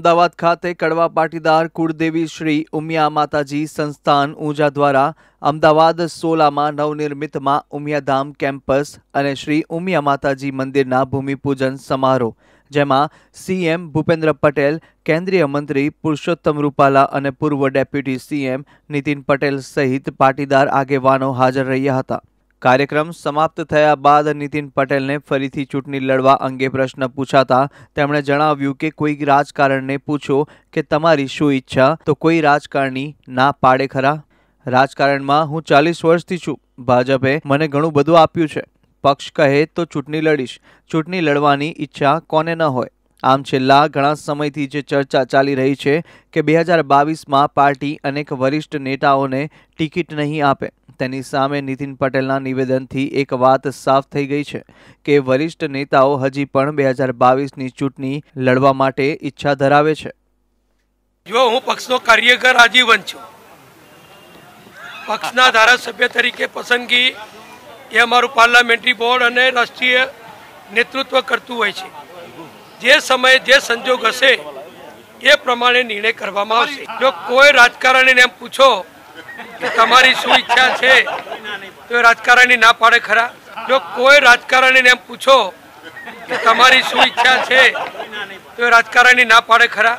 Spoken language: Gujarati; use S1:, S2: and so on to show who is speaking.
S1: અમદાવાદ ખાતે કડવા પાટીદાર કુળદેવી શ્રી ઉમિયા માતાજી સંસ્થાન ઊંઝા દ્વારા અમદાવાદ સોલામાં નવનિર્મિતમાં ઉમિયાધામ કેમ્પસ અને શ્રી ઉમિયા માતાજી મંદિરના ભૂમિપૂજન સમારોહ જેમાં સીએમ ભૂપેન્દ્ર પટેલ કેન્દ્રીય મંત્રી પુરુષોત્તમ રૂપાલા અને પૂર્વ ડેપ્યુટી સીએમ નીતિન પટેલ સહિત પાટીદાર આગેવાનો હાજર રહ્યા હતા કાર્યક્રમ સમાપ્ત થયા બાદ નીતિન પટેલને ફરીથી ચૂંટણી લડવા અંગે પ્રશ્ન પૂછાતા તેમણે જણાવ્યું કે કોઈ રાજકારણને પૂછો કે તમારી શું ઈચ્છા તો કોઈ રાજકારણી ના પાડે ખરા રાજકારણમાં હું ચાલીસ વર્ષથી છું ભાજપે મને ઘણું બધું આપ્યું છે પક્ષ કહે તો ચૂંટણી લડીશ ચૂંટણી લડવાની ઈચ્છા કોને ન હોય આમ છેલ્લા ઘણા સમયથી જે ચર્ચા ચાલી રહી છે કે બે હજાર બાવીસમાં પાર્ટી અનેક વરિષ્ઠ નેતાઓને ટિકિટ નહીં આપે તેની સામે નીતિન પટેલના નિવેદનથી એક વાત સાફ થઈ ગઈ છે કે વરિષ્ઠ નેતાઓ હજી પણ બે હજાર બાવીસની ચૂંટણી લડવા માટે ઈચ્છા ધરાવે છે
S2: જો હું પક્ષનો કાર્યકર આજીવન છું પક્ષના ધારાસભ્ય તરીકે પસંદગી એ અમારું પાર્લામેન્ટરી બોર્ડ અને રાષ્ટ્રીય નેતૃત્વ કરતું હોય છે જે સમયે જે સંજોગ હશે એ પ્રમાણે નિર્ણય કરવામાં આવશે જો કોઈ રાજકારણીને એમ પૂછો કે તમારી શું ઈચ્છા છે તો એ રાજકારણી ના પાડે ખરા જો કોઈ રાજકારણીને એમ પૂછો કે તમારી શું ઈચ્છા છે તો એ રાજકારણી ના પાડે ખરા